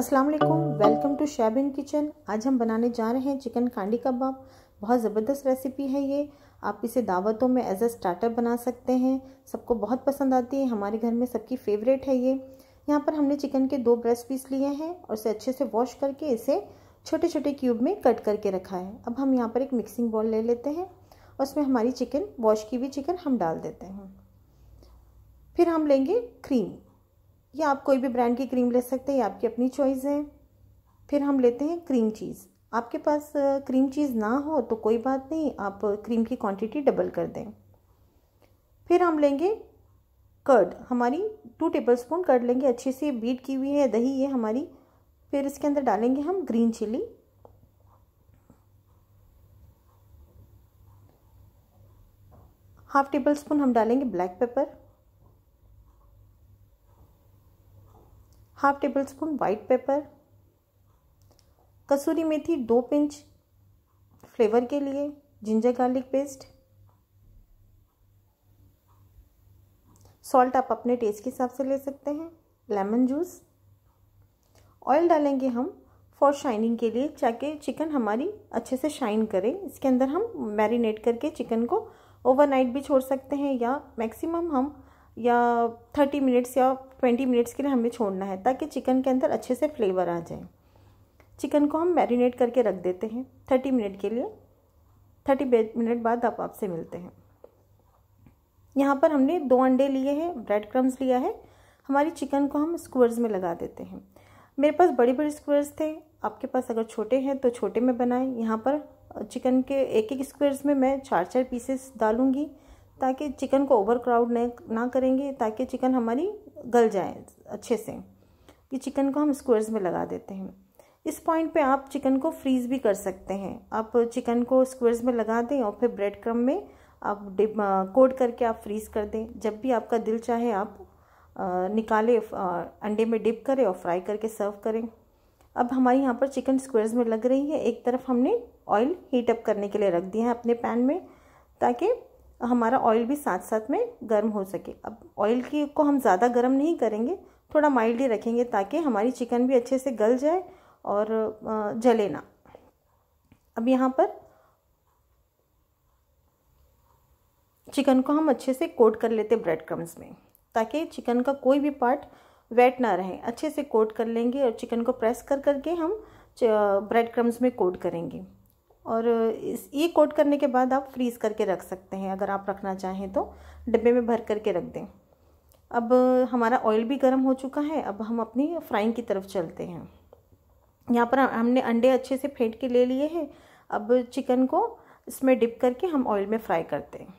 अस्सलाम वालेकुम welcome to शैबिन kitchen आज हम बनाने जा रहे हैं चिकन कांडी कबाब बहुत ज़बरदस्त रेसिपी है ये आप इसे दावतों में एज अ स्टार्टर बना सकते हैं सबको बहुत पसंद आती है हमारे घर में सबकी फेवरेट है ये यहाँ पर हमने चिकन के दो ब्रेस्ट पीस लिए हैं और इसे अच्छे से वॉश करके इसे छोटे छोटे क्यूब में कट करके रखा है अब हम यहाँ पर एक मिक्सिंग बॉल ले लेते हैं और उसमें हमारी चिकन वॉश की हुई चिकन हम डाल देते हैं फिर हम लेंगे क्रीम या आप कोई भी ब्रांड की क्रीम ले सकते हैं ये आपकी अपनी चॉइस है फिर हम लेते हैं क्रीम चीज़ आपके पास क्रीम चीज़ ना हो तो कोई बात नहीं आप क्रीम की क्वांटिटी डबल कर दें फिर हम लेंगे कर्ड हमारी टू टेबल स्पून कर्ड लेंगे अच्छे से बीट की हुई है दही ये हमारी फिर इसके अंदर डालेंगे हम green chilli half tablespoon हम डालेंगे black pepper half tablespoon white pepper कसूरी मेथी दो पिंच फ्लेवर के लिए जिंजर गार्लिक पेस्ट सॉल्ट आप अपने टेस्ट के हिसाब से ले सकते हैं लेमन जूस ऑयल डालेंगे हम फॉर शाइनिंग के लिए ताकि चिकन हमारी अच्छे से शाइन करे इसके अंदर हम मैरिनेट करके चिकन को ओवरनाइट भी छोड़ सकते हैं या मैक्सिमम हम या थर्टी मिनट्स या ट्वेंटी मिनट्स के लिए हमें छोड़ना है ताकि चिकन के अंदर अच्छे से फ्लेवर आ जाए चिकन को हम मैरिनेट करके रख देते हैं थर्टी मिनट के लिए थर्टी मिनट बाद आप आपसे मिलते हैं यहाँ पर हमने दो अंडे लिए हैं ब्रेड क्रम्स लिया है हमारी चिकन को हम स्क्वर्स में लगा देते हैं मेरे पास बड़े बड़े स्क्वर्स थे आपके पास अगर छोटे हैं तो छोटे में बनाएं यहाँ पर चिकन के एक एक स्क्वेयर्स में मैं चार चार पीसेस डालूँगी ताकि चिकन को ओवर क्राउड ना करेंगे ताकि चिकन हमारी गल जाए अच्छे से ये चिकन को हम स्क्वायर्स में लगा देते हैं इस पॉइंट पे आप चिकन को फ्रीज़ भी कर सकते हैं आप चिकन को स्क्वायर्स में लगा दें और फिर ब्रेड क्रम में आप कोड करके आप फ्रीज़ कर दें जब भी आपका दिल चाहे आप निकाले अंडे में डिप करें और फ्राई करके सर्व करें अब हमारे यहाँ पर चिकन स्क्वायर्स में लग रही है एक तरफ हमने ऑयल हीट अप करने के लिए रख दिया है अपने पैन में ताकि हमारा ऑयल भी साथ साथ में गर्म हो सके अब ऑयल की को हम ज़्यादा गर्म नहीं करेंगे थोड़ा माइल्ड ही रखेंगे ताकि हमारी चिकन भी अच्छे से गल जाए और जले ना अब यहाँ पर चिकन को हम अच्छे से कोट कर लेते ब्रेड क्रम्स में ताकि चिकन का कोई भी पार्ट वेट ना रहे अच्छे से कोट कर लेंगे और चिकन को प्रेस कर करके हम ब्रेड क्रम्स में कोट करेंगे और इस ये कोट करने के बाद आप फ्रीज़ करके रख सकते हैं अगर आप रखना चाहें तो डिब्बे में भर करके रख दें अब हमारा ऑयल भी गर्म हो चुका है अब हम अपनी फ्राइंग की तरफ चलते हैं यहाँ पर हमने अंडे अच्छे से फेंट के ले लिए हैं अब चिकन को इसमें डिप करके हम ऑयल में फ्राई करते हैं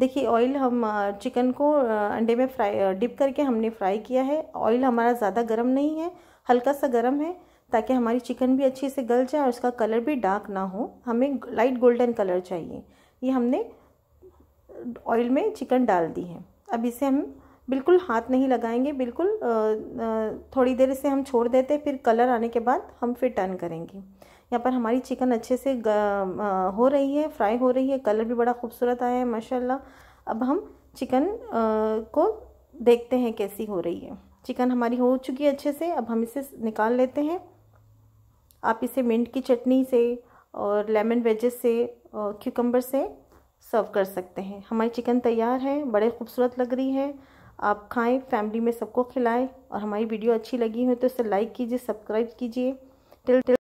देखिए ऑयल हम चिकन को अंडे में फ्राई डिप करके हमने फ्राई किया है ऑयल हमारा ज़्यादा गर्म नहीं है हल्का सा गर्म है ताकि हमारी चिकन भी अच्छे से गल जाए और उसका कलर भी डार्क ना हो हमें लाइट गोल्डन कलर चाहिए ये हमने ऑयल में चिकन डाल दी है अब इसे हम बिल्कुल हाथ नहीं लगाएंगे बिल्कुल थोड़ी देर से हम छोड़ देते फिर कलर आने के बाद हम फिर टर्न करेंगे यहाँ पर हमारी चिकन अच्छे से हो रही है फ्राई हो रही है कलर भी बड़ा खूबसूरत आया है माशाल्लाह अब हम चिकन को देखते हैं कैसी हो रही है चिकन हमारी हो चुकी है अच्छे से अब हम इसे निकाल लेते हैं आप इसे मिंट की चटनी से और लेमन वेजेस से और क्यूकम्बर से सर्व कर सकते हैं हमारी चिकन तैयार है बड़े खूबसूरत लग रही है आप खाएं फैमिली में सबको खिलाएं और हमारी वीडियो अच्छी लगी हो तो इसे लाइक कीजिए सब्सक्राइब कीजिए टिल टिल